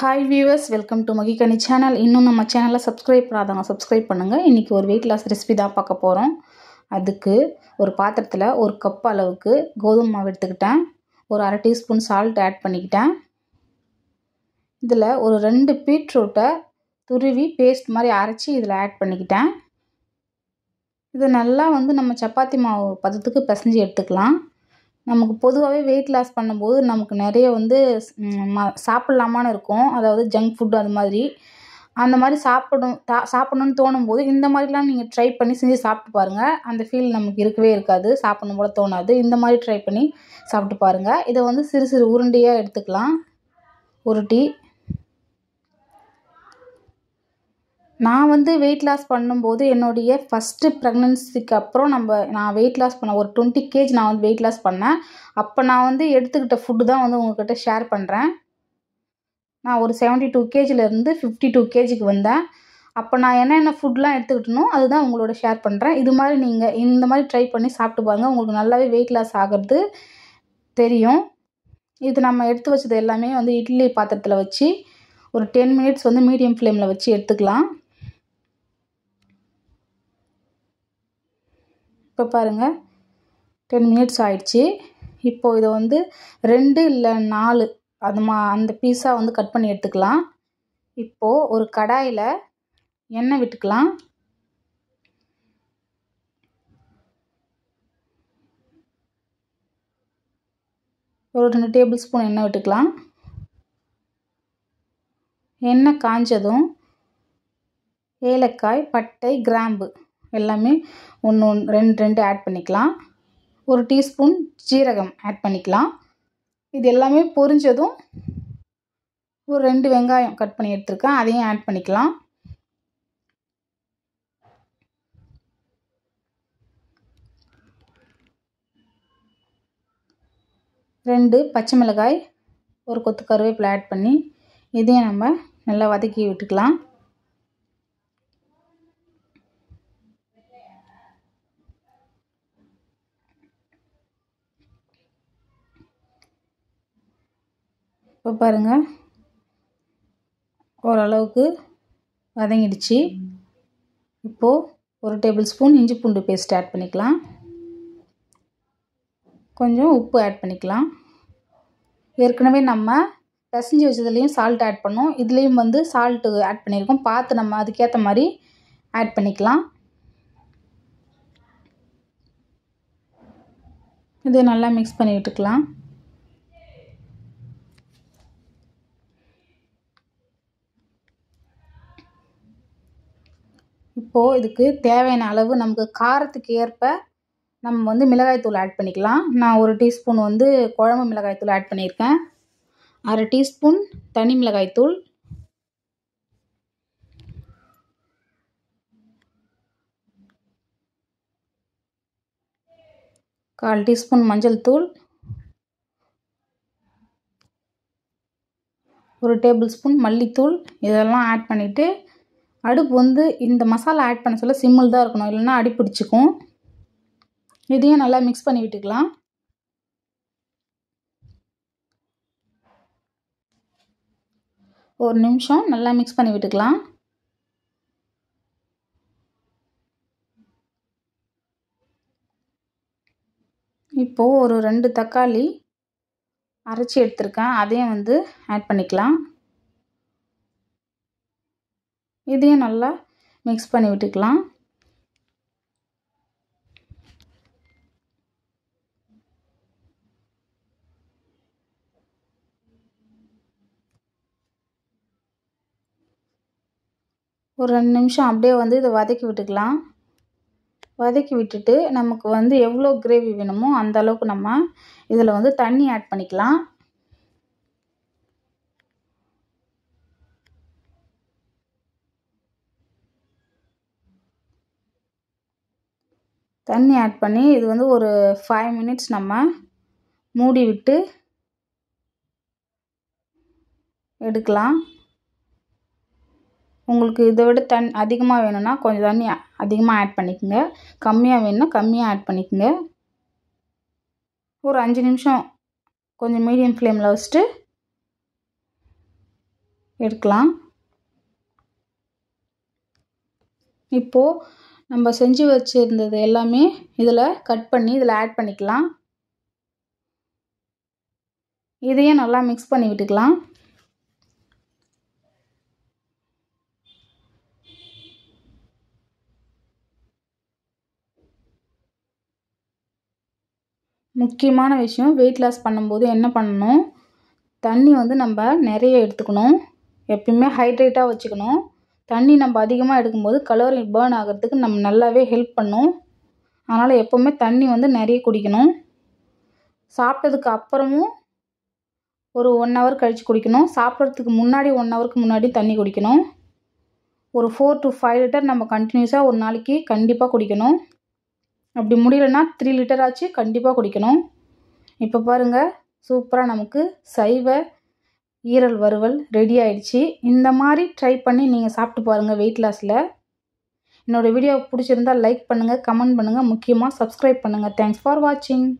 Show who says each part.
Speaker 1: hi viewers welcome to மகிகனி channel இன்னும் நம்ம சேனலில் சப்ஸ்கிரைப் பண்ணாதாங்க சப்ஸ்கிரைப் பண்ணுங்கள் இன்றைக்கி ஒரு வெயிட் லாஸ் ரெசிபி தான் பார்க்க போகிறோம் அதுக்கு ஒரு பாத்திரத்தில் ஒரு கப் அளவுக்கு கோதுமை மாவு எடுத்துக்கிட்டேன் ஒரு அரை டீஸ்பூன் சால்ட் ஆட் பண்ணிக்கிட்டேன் இதில் ஒரு ரெண்டு பீட்ரூட்டை துருவி பேஸ்ட் மாதிரி அரைச்சி இதில் ஆட் பண்ணிக்கிட்டேன் இதை நல்லா வந்து நம்ம சப்பாத்தி மாவு பதத்துக்கு பிசைஞ்சு எடுத்துக்கலாம் நமக்கு பொதுவாகவே வெயிட் லாஸ் பண்ணும்போது நமக்கு நிறைய வந்து ம சாப்பிட்லாமான்னு இருக்கும் அதாவது ஜங்க் ஃபுட் அது மாதிரி அந்த மாதிரி சாப்பிடும் தா சாப்பிட்ணுன்னு தோணும் போது இந்த மாதிரிலாம் நீங்கள் ட்ரை பண்ணி செஞ்சு சாப்பிட்டு பாருங்கள் அந்த ஃபீல் நமக்கு இருக்கவே இருக்காது சாப்பிடணும் போல தோணாது இந்த மாதிரி ட்ரை பண்ணி சாப்பிட்டு பாருங்கள் இதை வந்து சிறு சிறு உருண்டையாக எடுத்துக்கலாம் உருட்டி நான் வந்து வெயிட் லாஸ் பண்ணும்போது என்னுடைய ஃபஸ்ட்டு ப்ரெக்னன்சிக்கு அப்புறம் நம்ம நான் வெயிட் லாஸ் பண்ண ஒரு டுவெண்ட்டி கேஜ் நான் வந்து வெயிட் லாஸ் பண்ணேன் அப்போ நான் வந்து எடுத்துக்கிட்ட ஃபுட்டு தான் வந்து உங்ககிட்ட ஷேர் பண்ணுறேன் நான் ஒரு செவன்ட்டி டூ கேஜிலேருந்து ஃபிஃப்டி டூ கேஜிக்கு வந்தேன் அப்போ நான் என்னென்ன ஃபுட்லாம் எடுத்துக்கிட்டனோ அதுதான் உங்களோட ஷேர் பண்ணுறேன் இது மாதிரி நீங்கள் இந்த மாதிரி ட்ரை பண்ணி சாப்பிட்டு பாருங்கள் உங்களுக்கு நல்லாவே வெயிட் லாஸ் ஆகிறது தெரியும் இது நம்ம எடுத்து வச்சது எல்லாமே வந்து இட்லி பாத்திரத்தில் வச்சு ஒரு டென் மினிட்ஸ் வந்து மீடியம் ஃப்ளேமில் வச்சு எடுத்துக்கலாம் இப்போ பாருங்கள் டென் மினிட்ஸ் ஆயிடுச்சு இப்போது இதை வந்து ரெண்டு இல்லை நாலு அது மா அந்த பீஸாக வந்து கட் பண்ணி எடுத்துக்கலாம் இப்போது ஒரு கடாயில் எண்ணெய் விட்டுக்கலாம் ஒரு ரெண்டு டேபிள் ஸ்பூன் எண்ணெய் விட்டுக்கலாம் எண்ணெய் காஞ்சதும் ஏலக்காய் பட்டை கிராம்பு எல்லாமே ஒன்று ஒன்று ரெண்டு ரெண்டு ஆட் பண்ணிக்கலாம் ஒரு டீஸ்பூன் ஜீரகம் ஆட் பண்ணிக்கலாம் இது எல்லாமே பொரிஞ்சதும் ஒரு ரெண்டு வெங்காயம் கட் பண்ணி எடுத்துருக்கேன் அதையும் ஆட் பண்ணிக்கலாம் ரெண்டு பச்சை மிளகாய் ஒரு கொத்து கருவேப்பிலை ஆட் பண்ணி இதையும் நம்ம நல்லா வதக்கி விட்டுக்கலாம் இப்போ பாருங்கள் ஓரளவுக்கு வதங்கிடுச்சு இப்போது ஒரு டேபிள் ஸ்பூன் இஞ்சி பூண்டு பேஸ்ட் ஆட் பண்ணிக்கலாம் கொஞ்சம் உப்பு ஆட் பண்ணிக்கலாம் ஏற்கனவே நம்ம பிசைஞ்சு வச்சதுலேயும் சால்ட் ஆட் பண்ணோம் இதுலேயும் வந்து சால்ட்டு ஆட் பண்ணியிருக்கோம் பார்த்து நம்ம அதுக்கேற்ற மாதிரி ஆட் பண்ணிக்கலாம் இதை நல்லா மிக்ஸ் பண்ணிக்கிட்டுக்கலாம் இப்போது இதுக்கு தேவையான அளவு நமக்கு காரத்துக்கு ஏற்ப நம்ம வந்து மிளகாய்த்தூள் ஆட் பண்ணிக்கலாம் நான் ஒரு டீஸ்பூன் வந்து குழம்பு மிளகாய்த்தூள் ஆட் பண்ணியிருக்கேன் அரை டீஸ்பூன் தனி மிளகாய்த்தூள் கால் டீஸ்பூன் மஞ்சள் தூள் ஒரு டேபிள் ஸ்பூன் மல்லித்தூள் இதெல்லாம் ஆட் பண்ணிவிட்டு அடுப்பு வந்து இந்த மசாலா ஆட் பண்ண சொல்ல சிம்மல் தான் இருக்கணும் இல்லைன்னா அடி பிடிச்சிக்கும் இதையும் நல்லா மிக்ஸ் பண்ணி விட்டுக்கலாம் ஒரு நிமிஷம் நல்லா மிக்ஸ் பண்ணி விட்டுக்கலாம் இப்போது ஒரு ரெண்டு தக்காளி அரைச்சி எடுத்திருக்கேன் அதையும் வந்து ஆட் பண்ணிக்கலாம் இதையும் நல்லா மிக்ஸ் பண்ணி விட்டுக்கலாம் ஒரு ரெண்டு நிமிஷம் அப்படியே வந்து இதை வதக்கி விட்டுக்கலாம் வதக்கி விட்டுட்டு நமக்கு வந்து எவ்வளோ கிரேவி வேணுமோ அந்தளவுக்கு நம்ம இதில் வந்து தண்ணி ஆட் பண்ணிக்கலாம் தண்ணி ஆட் பண்ணி இது வந்து ஒரு ஃபைவ் மினிட்ஸ் நம்ம மூடி விட்டு எடுக்கலாம் உங்களுக்கு இதை விட தண் அதிகமாக வேணும்னா கொஞ்சம் தண்ணி அதிகமாக ஆட் பண்ணிக்கோங்க கம்மியாக வேணும்னா கம்மியாக ஆட் பண்ணிக்கோங்க ஒரு அஞ்சு நிமிஷம் கொஞ்சம் மீடியம் ஃப்ளேமில் வச்சுட்டு எடுக்கலாம் இப்போது நம்ம செஞ்சு வச்சுருந்தது எல்லாமே இதில் கட் பண்ணி இதில் ஆட் பண்ணிக்கலாம் இதையும் நல்லா மிக்ஸ் பண்ணி விட்டுக்கலாம் முக்கியமான விஷயம் வெயிட் லாஸ் பண்ணும்போது என்ன பண்ணணும் தண்ணி வந்து நம்ம நிறைய எடுத்துக்கணும் எப்பயுமே ஹைட்ரேட்டாக வச்சுக்கணும் தண்ணி நம்ம அதிகமாக எடுக்கும்போது கலோரி பேர்ன் ஆகிறதுக்கு நம்ம நல்லாவே ஹெல்ப் பண்ணும் அதனால் எப்போவுமே தண்ணி வந்து நிறைய குடிக்கணும் சாப்பிட்டதுக்கு அப்புறமும் ஒரு ஒன் ஹவர் கழித்து குடிக்கணும் சாப்பிட்றதுக்கு முன்னாடி ஒன் ஹவருக்கு முன்னாடி தண்ணி குடிக்கணும் ஒரு ஃபோர் டு ஃபைவ் லிட்டர் நம்ம கண்டினியூஸாக ஒரு நாளைக்கு கண்டிப்பாக குடிக்கணும் அப்படி முடியலன்னா த்ரீ லிட்டர் ஆச்சு கண்டிப்பாக குடிக்கணும் இப்போ பாருங்கள் சூப்பராக நமக்கு சைவ ஈரல் வறுவல் ரெடி ஆயிடுச்சு இந்த மாதிரி ட்ரை பண்ணி நீங்கள் சாப்பிட்டு பாருங்கள் வெயிட் லாஸில் என்னோடய வீடியோ பிடிச்சிருந்தால் லைக் பண்ணுங்கள் கமெண்ட் பண்ணுங்கள் முக்கியமாக சப்ஸ்கிரைப் பண்ணுங்கள் தேங்க்ஸ் ஃபார் வாட்சிங்